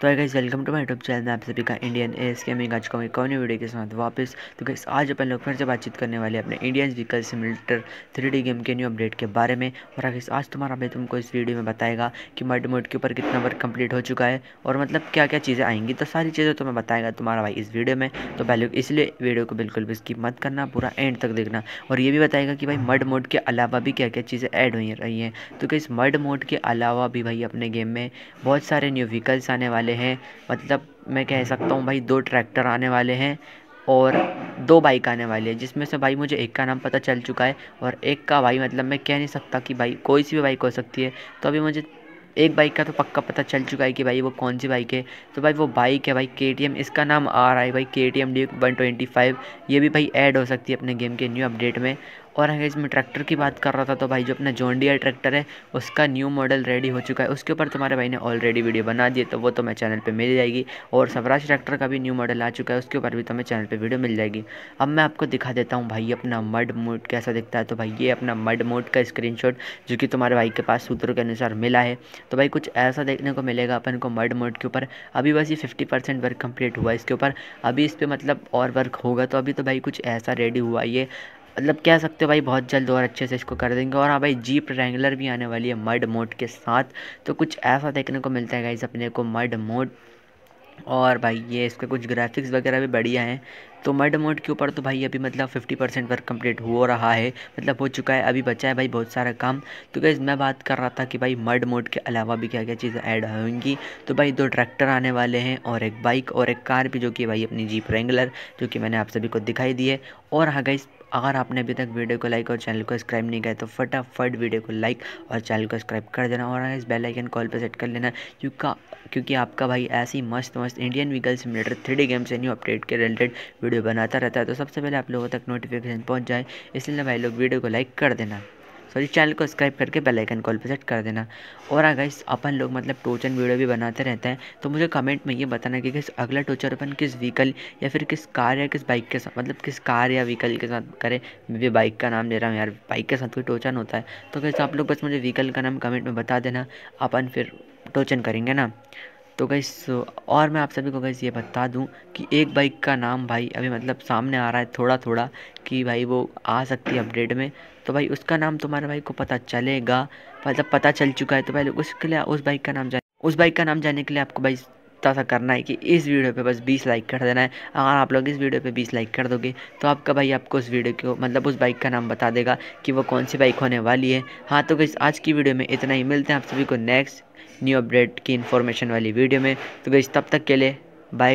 तो hi guys welcome to my YouTube channel में आप सभी का इंडियन एस मैं आज का एक नई वीडियो के साथ वापस तो गाइस आज अपन लोग फिर से बातचीत करने वाले अपने Indian vehicle simulator three game के न्यू अपडेट के बारे में और आगे हाँ आज तुम्हारा भाई तुमको इस वीडियो में बताएगा कि मड मोड के ऊपर कितना वर्क कंप्लीट हो चुका है और मतलब क्या क्या चीज़ें आएंगी तो सारी चीज़ें तुम्हें तो बताएगा तुम्हारा भाई इस वीडियो में तो पहले इसलिए वीडियो को बिल्कुल भी स्किप मत करना पूरा एंड तक देखना और ये भी बताएगा कि भाई मड मोड के अलावा भी क्या क्या चीज़ें ऐड हुई रही हैं तो गाइज मड मोड के अलावा भी भाई अपने गेम में बहुत सारे न्यू व्हीकल्स आने वाले वाले हैं मतलब मैं कह सकता हूँ भाई दो ट्रैक्टर आने वाले हैं और दो बाइक आने वाली है जिसमें से भाई मुझे एक का नाम पता चल चुका है और एक का भाई मतलब मैं कह नहीं सकता कि भाई कोई सी भी बाइक हो सकती है तो अभी मुझे एक बाइक का तो पक्का पता चल चुका है कि भाई वो कौन सी बाइक है तो भाई वो बाइक है भाई के टी एम इसका नाम आ रहा है भाई K T M D one twenty five ये भी भाई ऐड हो सकती है अपने गेम के न्यू अपडेट में और अगर इसमें ट्रैक्टर की बात कर रहा था तो भाई जो अपना जॉन ट्रैक्टर है उसका न्यू मॉडल रेडी हो चुका है उसके ऊपर तुम्हारे भाई ने ऑलरेडी वीडियो बना दिए तो वो तो मैं चैनल पर मिल जाएगी और स्वराज ट्रैक्टर का भी न्यू मॉडल आ चुका है उसके ऊपर भी तुम्हें चैनल पर वीडियो मिल जाएगी अब मैं आपको दिखा देता हूँ भाई अपना मड मोड कैसा दिखता है तो भाई ये अपना मड मोड का स्क्रीन जो कि तुम्हारे भाई के पास सूत्रों के अनुसार मिला है तो भाई कुछ ऐसा देखने को मिलेगा अपन को मड मोड के ऊपर अभी बस ये फिफ्टी परसेंट वर्क कंप्लीट हुआ इसके ऊपर अभी इस पर मतलब और वर्क होगा तो अभी तो भाई कुछ ऐसा रेडी हुआ ये मतलब कह सकते हो भाई बहुत जल्द और अच्छे से इसको कर देंगे और हाँ भाई जीप रेंगुलर भी आने वाली है मड मोड के साथ तो कुछ ऐसा देखने को मिलता है गाइस अपने को मड मोड और भाई ये इसके कुछ ग्राफिक्स वगैरह भी बढ़िया हैं तो मड मोड के ऊपर तो भाई अभी मतलब फिफ्टी परसेंट वर्क कंप्लीट हो रहा है मतलब हो चुका है अभी बचा है भाई बहुत सारा काम तो गैस मैं बात कर रहा था कि भाई मड मोड के अलावा भी क्या क्या चीज़ें ऐड होंगी तो भाई दो ट्रैक्टर आने वाले हैं और एक बाइक और एक कार भी जो कि भाई अपनी जीप रेंगुलर जो कि मैंने आप सभी को दिखाई दी है और हाँ गई अगर आपने अभी तक वीडियो को लाइक और चैनल को सब्सक्राइब नहीं किया तो फटाफट वीडियो को लाइक और चैनल को सब्सक्राइब कर देना और इस बेल आइकन कॉल पर सेट कर लेना क्योंकि क्योंकि आपका भाई ऐसी मस्त मस्त Indian vehicle simulator three game से न्यू अपडेट के रिलेटेड वीडियो बनाता रहता है तो सबसे पहले आप लोगों तक नोटिफिकेशन पहुँच जाए इसलिए भाई लोग वीडियो को लाइक कर देना सॉरी चैनल को सब्सक्राइब करके बेल आइकन कॉल पर सेट कर देना और अगर हाँ अपन लोग मतलब टोचन वीडियो भी बनाते रहते हैं तो मुझे कमेंट में ये बताना कि किस अगला टोचर अपन किस व्हीकल या फिर किस कार या किस बाइक के साथ मतलब किस कार या व्हीकल के साथ करें मैं भी बाइक का नाम ले रहा हूँ यार बाइक के साथ कोई टोचन होता है तो कैसे आप लोग बस मुझे व्हीकल का नाम कमेंट में बता देना अपन फिर टोचन करेंगे ना तो गई और मैं आप सभी को गई ये बता दूं कि एक बाइक का नाम भाई अभी मतलब सामने आ रहा है थोड़ा थोड़ा कि भाई वो आ सकती है अपडेट में तो भाई उसका नाम तुम्हारे भाई को पता चलेगा मतलब पता चल चुका है तो भाई उसके लिए उस बाइक का नाम जाने उस बाइक का नाम जानने के लिए आपको भाई इतना सा करना है कि इस वीडियो पे बस 20 लाइक कर देना है अगर आप लोग इस वीडियो पे 20 लाइक कर दोगे तो आपका भाई आपको उस वीडियो को मतलब उस बाइक का नाम बता देगा कि वो कौन सी बाइक होने वाली है हाँ तो गई आज की वीडियो में इतना ही मिलते हैं आप सभी को नेक्स्ट न्यू अपडेट की इन्फॉर्मेशन वाली वीडियो में तो गई तब तक के लिए बाय